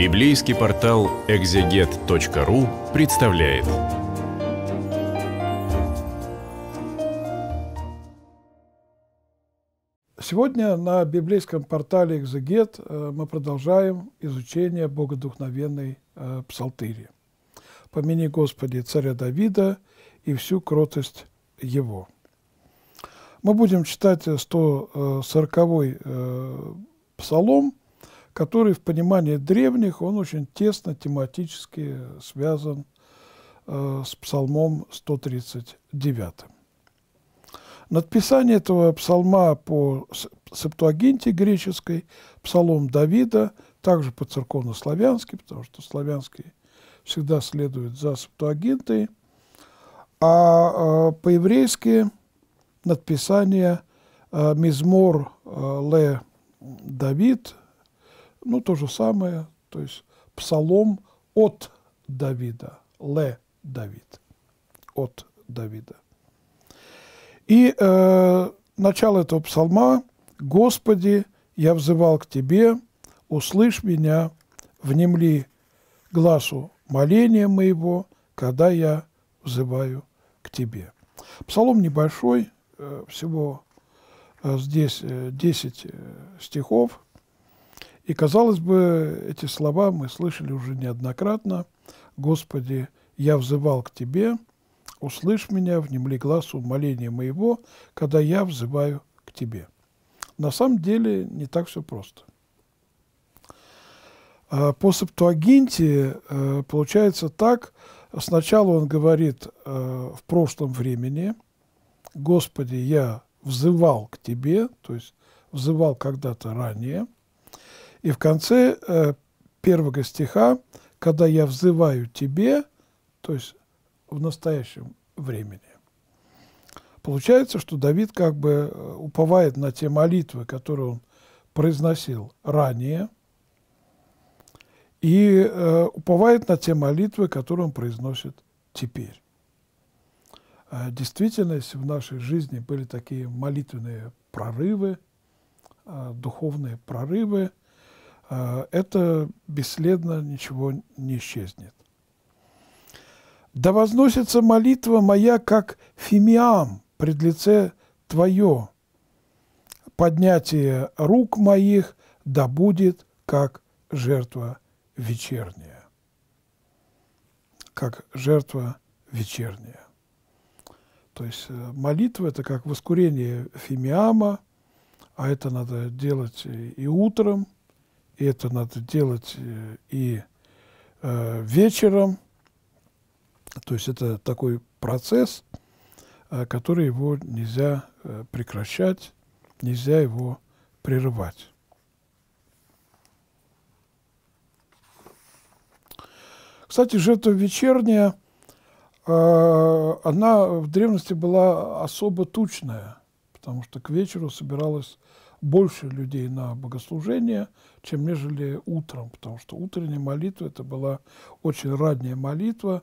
Библейский портал экзегет.ру представляет. Сегодня на библейском портале «Экзегет» э, мы продолжаем изучение богодухновенной э, псалтыри. «Помяни, Господи, царя Давида и всю кротость его». Мы будем читать 140-й э, псалом – который в понимании древних, он очень тесно тематически связан э, с псалмом 139. Надписание этого псалма по септуагинте греческой, псалом Давида, также по-церковно-славянски, потому что славянский всегда следует за септуагинтой, а э, по-еврейски надписание э, «Мизмор э, ле Давид» Ну, то же самое, то есть псалом от Давида, ле Давид, от Давида. И э, начало этого псалма «Господи, я взывал к Тебе, услышь меня, внемли глазу моления моего, когда я взываю к Тебе». Псалом небольшой, э, всего э, здесь 10 э, стихов, и, казалось бы, эти слова мы слышали уже неоднократно. «Господи, я взывал к Тебе, услышь меня, внемли глазу моления моего, когда я взываю к Тебе». На самом деле не так все просто. А, по Септуагинте э, получается так, сначала он говорит э, в прошлом времени, «Господи, я взывал к Тебе», то есть взывал когда-то ранее – и в конце э, первого стиха, когда я взываю тебе, то есть в настоящем времени, получается, что Давид как бы э, уповает на те молитвы, которые он произносил ранее, и э, уповает на те молитвы, которые он произносит теперь. Э, действительно, если в нашей жизни были такие молитвенные прорывы, э, духовные прорывы – а, это бесследно ничего не исчезнет. Да возносится молитва моя, как фимиам пред лице Твое. Поднятие рук моих да будет, как жертва вечерняя. Как жертва вечерняя. То есть э, молитва – это как воскурение фимиама, а это надо делать и утром – и это надо делать э, и э, вечером. То есть это такой процесс, э, который его нельзя прекращать, нельзя его прерывать. Кстати, жертва вечерняя, она в древности была особо тучная, потому что к вечеру собиралась больше людей на богослужение, чем нежели утром, потому что утренняя молитва это была очень ранняя молитва,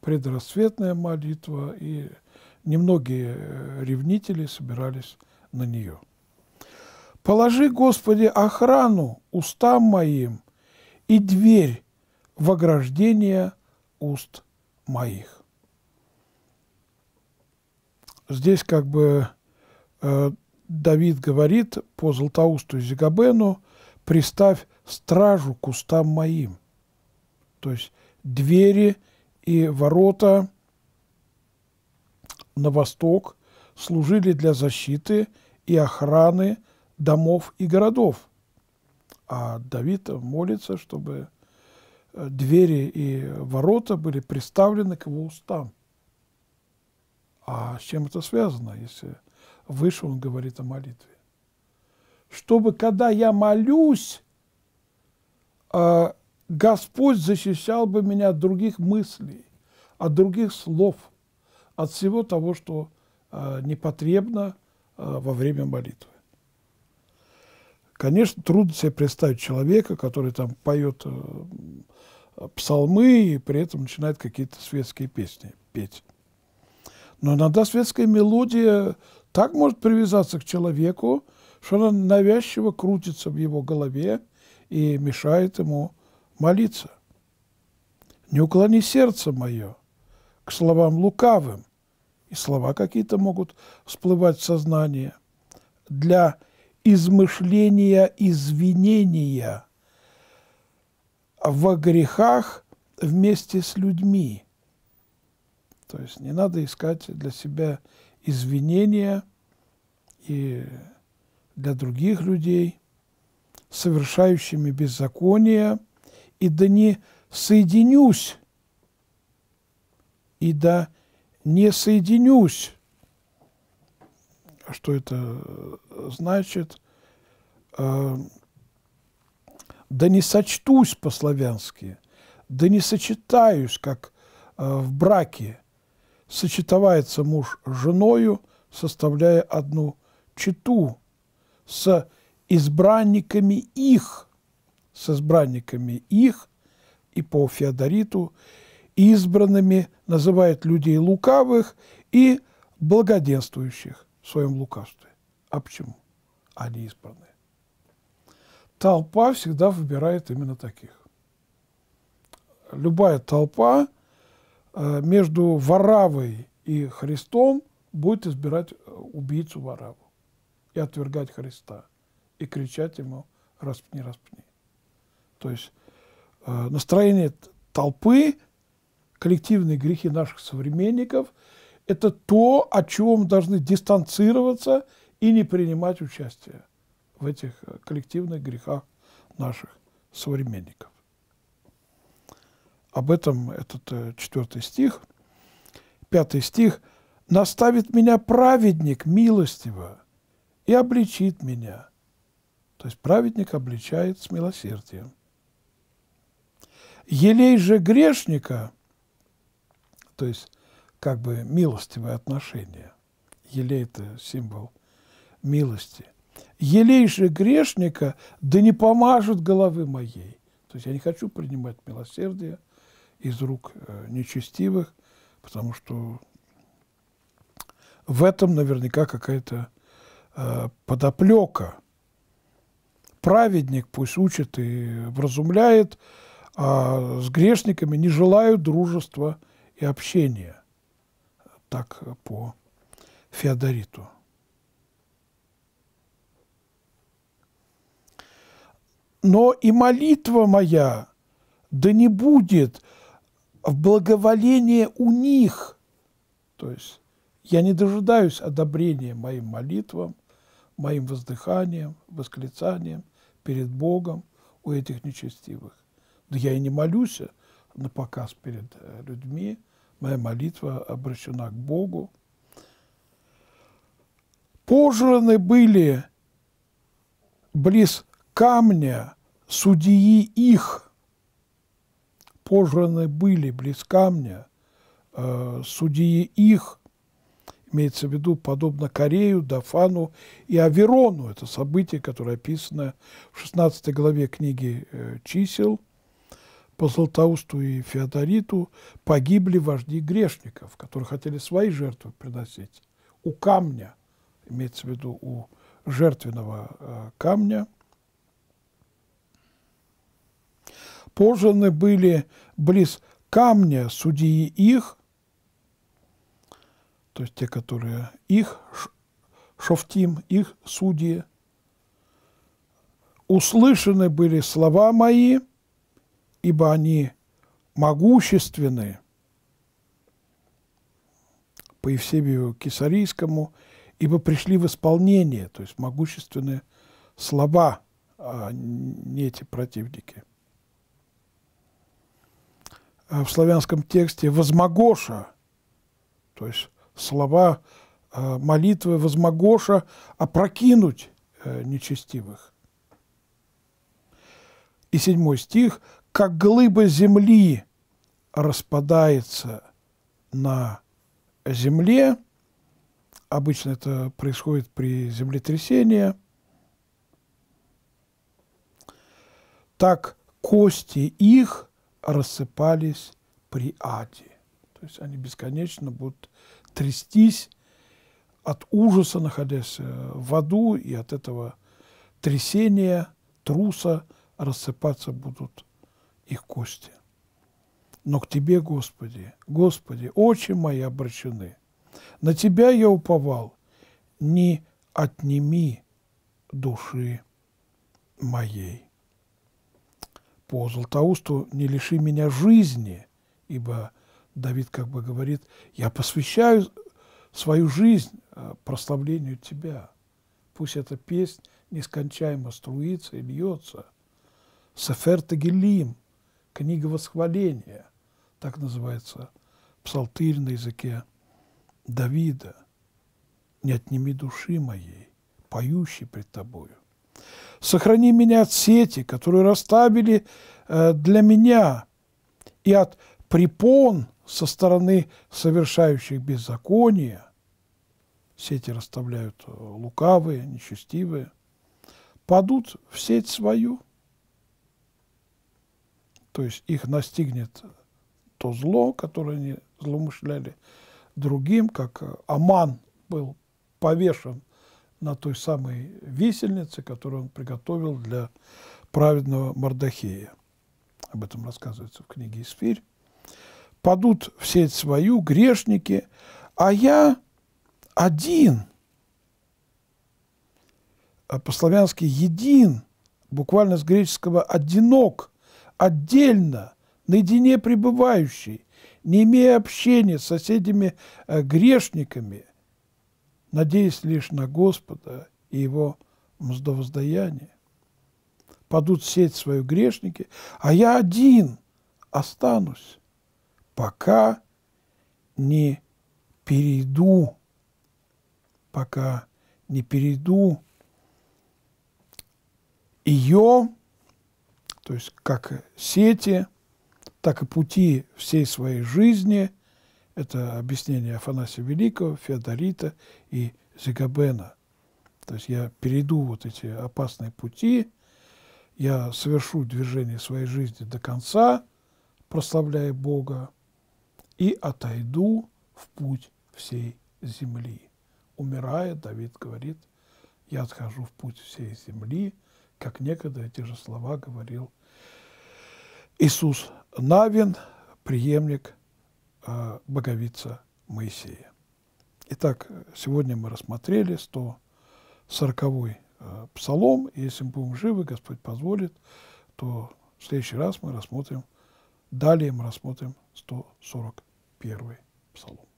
предрассветная молитва, и немногие э, ревнители собирались на нее. «Положи, Господи, охрану устам моим и дверь в ограждение уст моих». Здесь как бы э, Давид говорит по Златоусту и Зигабену, «Приставь стражу к кустам моим». То есть двери и ворота на восток служили для защиты и охраны домов и городов. А Давид молится, чтобы э, двери и ворота были приставлены к его устам. А с чем это связано, если Выше он говорит о молитве. Чтобы, когда я молюсь, а, Господь защищал бы меня от других мыслей, от других слов, от всего того, что а, непотребно а, во время молитвы. Конечно, трудно себе представить человека, который там поет э, псалмы и при этом начинает какие-то светские песни петь. Но иногда светская мелодия так может привязаться к человеку, что она навязчиво крутится в его голове и мешает ему молиться. «Не уклони сердце мое к словам лукавым», и слова какие-то могут всплывать в сознание, для измышления извинения во грехах вместе с людьми. То есть не надо искать для себя извинения и для других людей, совершающими беззаконие, и да не соединюсь, и да не соединюсь. А что это значит? А, да не сочтусь по-славянски, да не сочетаюсь, как а, в браке – сочетается муж с женою, составляя одну читу с избранниками их, с избранниками их, и по Феодориту избранными называет людей лукавых и благоденствующих в своем лукавстве. А почему? Они избраны. Толпа всегда выбирает именно таких. Любая толпа – Э, между Варавой и Христом будет избирать э, убийцу Вараву и отвергать Христа, и кричать ему «распни, распни». То есть э, настроение толпы, коллективные грехи наших современников – это то, о чем должны дистанцироваться и не принимать участие в этих коллективных грехах наших современников. Об этом этот э, четвертый стих. Пятый стих. «Наставит меня праведник милостиво и обличит меня». То есть праведник обличает с милосердием. «Елей же грешника», то есть как бы милостивое отношение. Елей – это символ милости. «Елей же грешника, да не помажет головы моей». То есть я не хочу принимать милосердие – из рук э, нечестивых, потому что в этом наверняка какая-то э, подоплека. Праведник пусть учит и вразумляет, а с грешниками не желают дружества и общения. Так по Феодориту. Но и молитва моя да не будет в благоволение у них. То есть я не дожидаюсь одобрения моим молитвам, моим воздыханием, восклицанием перед Богом у этих нечестивых. Да я и не молюсь на показ перед э, людьми, моя молитва обращена к Богу. Пожраны были близ камня судьи их – пожраны были близ камня, э, судьи их, имеется в виду подобно Корею, Дафану и Аверону. Это событие, которое описано в 16 главе книги э, «Чисел». По Златоусту и Феодориту погибли вожди грешников, которые хотели свои жертвы приносить. У камня, имеется в виду у жертвенного э, камня – пожены были близ камня судьи их, то есть те, которые их, шовтим их судьи, услышаны были слова мои, ибо они могущественны по Евсевию Кесарийскому, ибо пришли в исполнение, то есть могущественные слова, а не эти противники. Э, в славянском тексте «возмогоша», то есть слова э, молитвы «возмогоша» опрокинуть э, нечестивых. И седьмой стих «как глыба земли распадается на земле», обычно это происходит при землетрясении, так кости их – рассыпались при аде. То есть они бесконечно будут трястись от ужаса, находясь э, в аду, и от этого трясения, труса рассыпаться будут их кости. Но к Тебе, Господи, Господи, очи мои обращены. На Тебя я уповал, не отними души моей по Златоусту «Не лиши меня жизни», ибо Давид как бы говорит, «Я посвящаю свою жизнь э, прославлению Тебя». Пусть эта песнь нескончаемо струится и льется. Сефер Тагилим, книга восхваления, так называется псалтырь на языке Давида. «Не отними души моей, поющий пред Тобою». Сохрани меня от сети, которую расставили э, для меня, и от препон со стороны совершающих беззаконие. Сети расставляют э, лукавые, нечестивые. Падут в сеть свою. То есть их настигнет то зло, которое они злоумышляли другим, как э, Аман был повешен – на той самой висельнице, которую он приготовил для праведного Мордахея. Об этом рассказывается в книге «Исфирь». «Падут в сеть свою грешники, а я один». А по-славянски «един», буквально с греческого «одинок», «отдельно», «наедине пребывающий», не имея общения с соседями-грешниками э, – надеясь лишь на Господа и Его мздовоздаяние. Падут сеть свою грешники, а я один останусь, пока не перейду, пока не перейду ее, то есть как сети, так и пути всей своей жизни – это объяснение Афанасия Великого, Феодорита и Зигабена. То есть я перейду вот эти опасные пути, я совершу движение своей жизни до конца, прославляя Бога, и отойду в путь всей земли. Умирая, Давид говорит, я отхожу в путь всей земли, как некогда эти же слова говорил Иисус Навин, преемник Боговица Моисея. Итак, сегодня мы рассмотрели 140-й э, псалом. Если мы будем живы, Господь позволит, то в следующий раз мы рассмотрим, далее мы рассмотрим 141-й псалом.